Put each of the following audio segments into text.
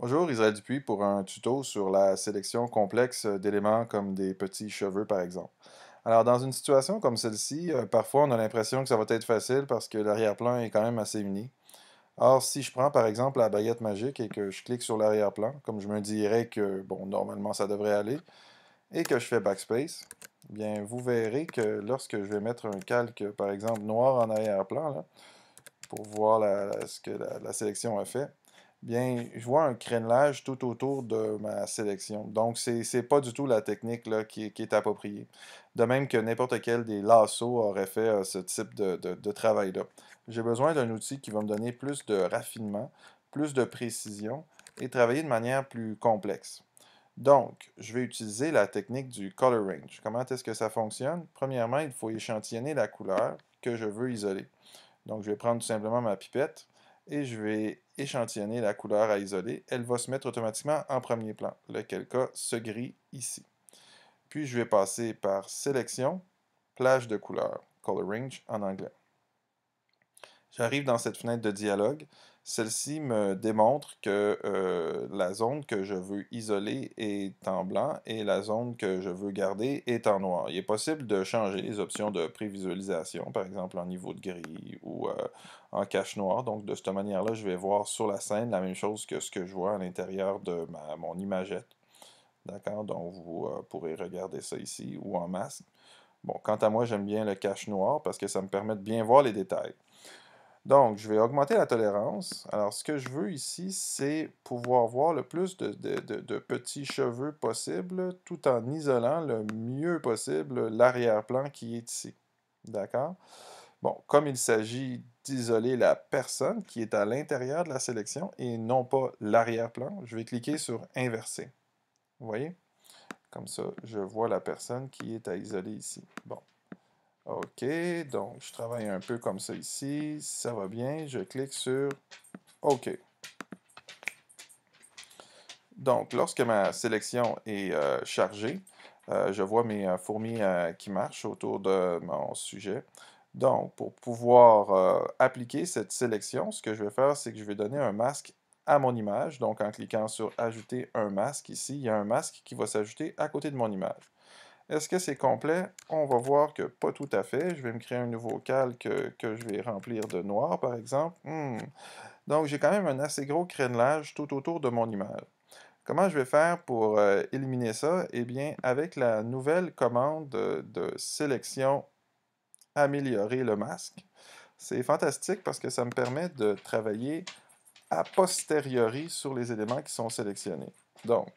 Bonjour, Israël Dupuis pour un tuto sur la sélection complexe d'éléments comme des petits cheveux par exemple. Alors dans une situation comme celle-ci, euh, parfois on a l'impression que ça va être facile parce que l'arrière-plan est quand même assez uni. Or, si je prends par exemple la baguette magique et que je clique sur l'arrière-plan, comme je me dirais que, bon, normalement ça devrait aller, et que je fais Backspace, bien vous verrez que lorsque je vais mettre un calque par exemple noir en arrière-plan, pour voir ce que la sélection a fait, bien, je vois un crénelage tout autour de ma sélection. Donc, ce n'est pas du tout la technique qui, est appropriée. De même que n'importe quel des lasso aurait fait euh, ce type de, de travail-là. J'ai besoin d'un outil qui va me donner plus de raffinement, plus de précision et travailler de manière plus complexe. Donc, je vais utiliser la technique du color range. Comment est-ce que ça fonctionne? Premièrement, il faut échantillonner la couleur que je veux isoler. Donc, je vais prendre tout simplement ma pipette et je vais échantillonner la couleur à isoler, elle va se mettre automatiquement en premier plan, lequel cas se gris ici. Puis je vais passer par sélection, plage de couleurs, color range en anglais. J'arrive dans cette fenêtre de dialogue celle-ci me démontre que euh, la zone que je veux isoler est en blanc et la zone que je veux garder est en noir. Il est possible de changer les options de prévisualisation, par exemple en niveau de gris ou euh, en cache noir. Donc de cette manière-là, je vais voir sur la scène la même chose que ce que je vois à l'intérieur de mon imagette. D'accord? Donc vous euh, pourrez regarder ça ici ou en masque. Bon, quant à moi, j'aime bien le cache noir parce que ça me permet de bien voir les détails. Donc, je vais augmenter la tolérance. Alors, ce que je veux ici, c'est pouvoir voir le plus de, petits cheveux possible, tout en isolant le mieux possible l'arrière-plan qui est ici. D'accord? Bon, comme il s'agit d'isoler la personne qui est à l'intérieur de la sélection et non pas l'arrière-plan, je vais cliquer sur « Inverser ». Vous voyez? Comme ça, je vois la personne qui est à isoler ici. Bon. OK, donc je travaille un peu comme ça ici. Ça va bien. Je clique sur OK. Donc, lorsque ma sélection est euh, chargée, euh, je vois mes euh, fourmis qui marchent autour de mon sujet. Donc, pour pouvoir appliquer cette sélection, ce que je vais faire, c'est que je vais donner un masque à mon image. Donc, en cliquant sur Ajouter un masque ici, il y a un masque qui va s'ajouter à côté de mon image. Est-ce que c'est complet? On va voir que pas tout à fait. Je vais me créer un nouveau calque que je vais remplir de noir, par exemple. Hmm. Donc, j'ai quand même un assez gros crénelage tout autour de mon image. Comment je vais faire pour euh, éliminer ça? Eh bien, avec la nouvelle commande de, de sélection « Améliorer le masque », c'est fantastique parce que ça me permet de travailler a posteriori sur les éléments qui sont sélectionnés. Donc,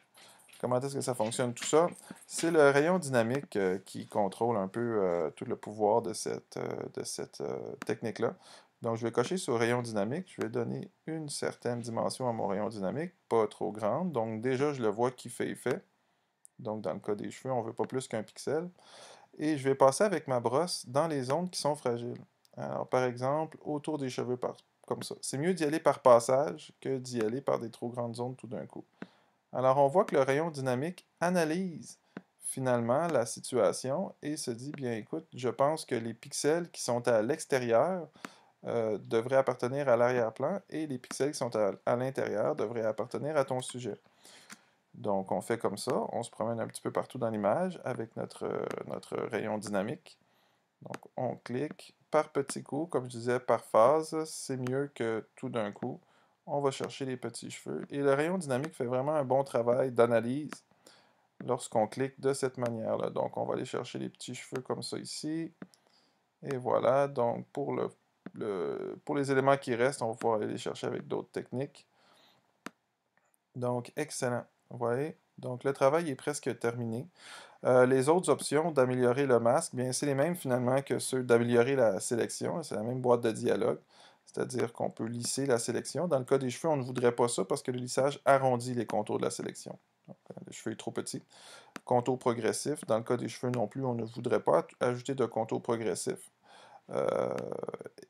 comment est-ce que ça fonctionne, tout ça. C'est le rayon dynamique euh, qui contrôle un peu euh, tout le pouvoir de cette, euh, cette technique-là. Donc, je vais cocher sur rayon dynamique. Je vais donner une certaine dimension à mon rayon dynamique, pas trop grande. Donc, déjà, je le vois qui fait effet. Donc, dans le cas des cheveux, on ne veut pas plus qu'un pixel. Et je vais passer avec ma brosse dans les zones qui sont fragiles. Alors, par exemple, autour des cheveux, par, comme ça. C'est mieux d'y aller par passage que d'y aller par des trop grandes zones tout d'un coup. Alors, on voit que le rayon dynamique analyse finalement la situation et se dit, bien écoute, je pense que les pixels qui sont à l'extérieur euh, devraient appartenir à l'arrière-plan et les pixels qui sont à, l'intérieur devraient appartenir à ton sujet. Donc, on fait comme ça. On se promène un petit peu partout dans l'image avec notre, notre rayon dynamique. Donc, on clique par petits coups. Comme je disais, par phase, c'est mieux que tout d'un coup on va chercher les petits cheveux. Et le rayon dynamique fait vraiment un bon travail d'analyse lorsqu'on clique de cette manière-là. Donc, on va aller chercher les petits cheveux comme ça ici. Et voilà, donc pour, pour les éléments qui restent, on va pouvoir aller les chercher avec d'autres techniques. Donc, excellent. Vous voyez, donc le travail est presque terminé. Euh, les autres options d'améliorer le masque, bien c'est les mêmes finalement que ceux d'améliorer la sélection. C'est la même boîte de dialogue c'est-à-dire qu'on peut lisser la sélection. Dans le cas des cheveux, on ne voudrait pas ça parce que le lissage arrondit les contours de la sélection. Donc, euh, le cheveu est trop petit. Contour progressif, dans le cas des cheveux non plus, on ne voudrait pas ajouter de contours progressif. Euh,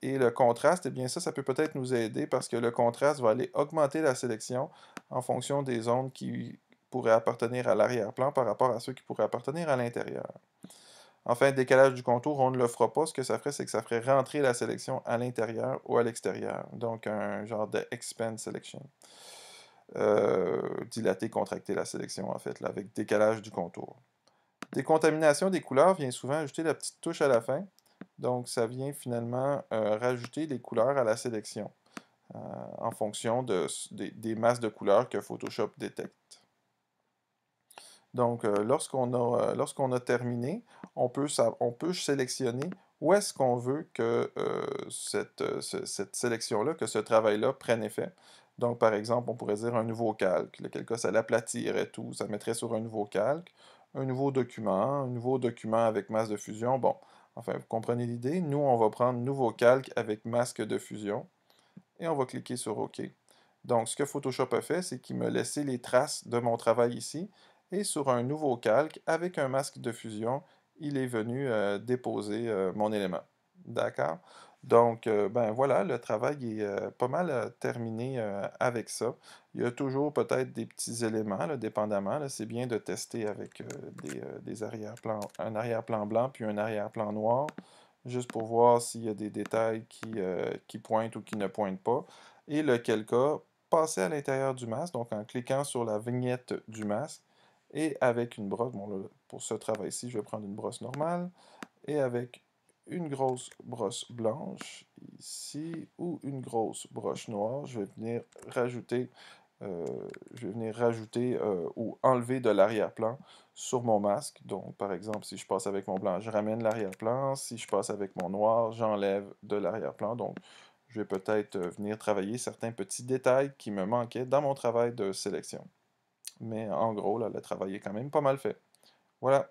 et le contraste, eh bien ça, ça peut peut-être nous aider parce que le contraste va aller augmenter la sélection en fonction des zones qui pourraient appartenir à l'arrière-plan par rapport à ceux qui pourraient appartenir à l'intérieur. Enfin, décalage du contour, on ne le fera pas. Ce que ça ferait, c'est que ça ferait rentrer la sélection à l'intérieur ou à l'extérieur. Donc, un genre de expand selection. Euh, dilater, contracter la sélection, en fait, là, avec décalage du contour. Décontamination des couleurs vient souvent ajouter la petite touche à la fin. Donc, ça vient finalement euh, rajouter des couleurs à la sélection euh, en fonction des masses de couleurs que Photoshop détecte. Donc, lorsqu'on a terminé, on peut, on peut sélectionner où est-ce qu'on veut que euh, euh, cette, sélection-là, que ce travail-là prenne effet. Donc, par exemple, on pourrait dire un nouveau calque, lequel cas ça l'aplatirait tout, ça mettrait sur un nouveau calque, un nouveau document, un nouveau document avec masque de fusion. Bon, enfin, vous comprenez l'idée. Nous, on va prendre nouveau calque avec masque de fusion et on va cliquer sur OK. Donc, ce que Photoshop a fait, c'est qu'il me laissait les traces de mon travail ici et sur un nouveau calque avec un masque de fusion il est venu euh, déposer euh, mon élément. D'accord? Donc, euh, ben voilà, le travail est pas mal terminé avec ça. Il y a toujours peut-être des petits éléments, dépendamment. Là, c'est bien de tester avec des, arrière-plans, un arrière-plan blanc puis un arrière-plan noir, juste pour voir s'il y a des détails qui, qui pointent ou qui ne pointent pas. Et lequel cas, passer à l'intérieur du masque, donc en cliquant sur la vignette du masque, et avec une brosse, bon, pour ce travail-ci, je vais prendre une brosse normale. Et avec une grosse brosse blanche, ici, ou une grosse brosse noire, je vais venir rajouter, euh, je vais venir rajouter euh, ou enlever de l'arrière-plan sur mon masque. Donc, par exemple, si je passe avec mon blanc, je ramène l'arrière-plan. Si je passe avec mon noir, j'enlève de l'arrière-plan. Donc, je vais peut-être euh, venir travailler certains petits détails qui me manquaient dans mon travail de sélection mais en gros, là, le travail est quand même pas mal fait. Voilà.